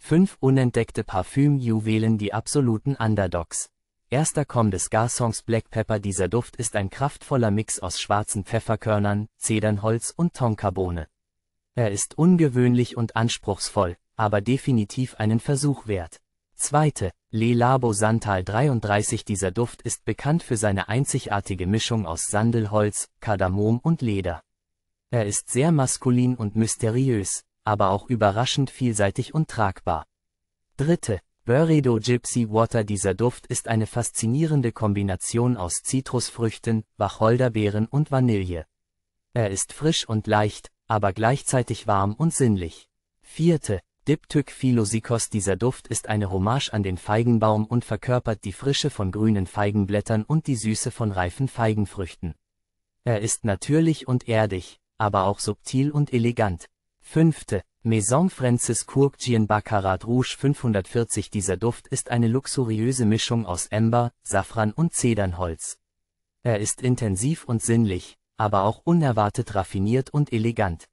5 unentdeckte Parfümjuwelen die absoluten Underdogs. Erster Komm des Garsongs Black Pepper Dieser Duft ist ein kraftvoller Mix aus schwarzen Pfefferkörnern, Zedernholz und Tonkabohne. Er ist ungewöhnlich und anspruchsvoll, aber definitiv einen Versuch wert. Zweite, Le Labo Santal 33 Dieser Duft ist bekannt für seine einzigartige Mischung aus Sandelholz, Kardamom und Leder. Er ist sehr maskulin und mysteriös, aber auch überraschend vielseitig und tragbar. Dritte, Burrito Gypsy Water Dieser Duft ist eine faszinierende Kombination aus Zitrusfrüchten, Wacholderbeeren und Vanille. Er ist frisch und leicht, aber gleichzeitig warm und sinnlich. Vierte, Diptyque Philosikos Dieser Duft ist eine Hommage an den Feigenbaum und verkörpert die Frische von grünen Feigenblättern und die Süße von reifen Feigenfrüchten. Er ist natürlich und erdig, aber auch subtil und elegant. Fünfte, Maison Franciscourt Gien Baccarat Rouge 540 Dieser Duft ist eine luxuriöse Mischung aus Ember, Safran und Zedernholz. Er ist intensiv und sinnlich, aber auch unerwartet raffiniert und elegant.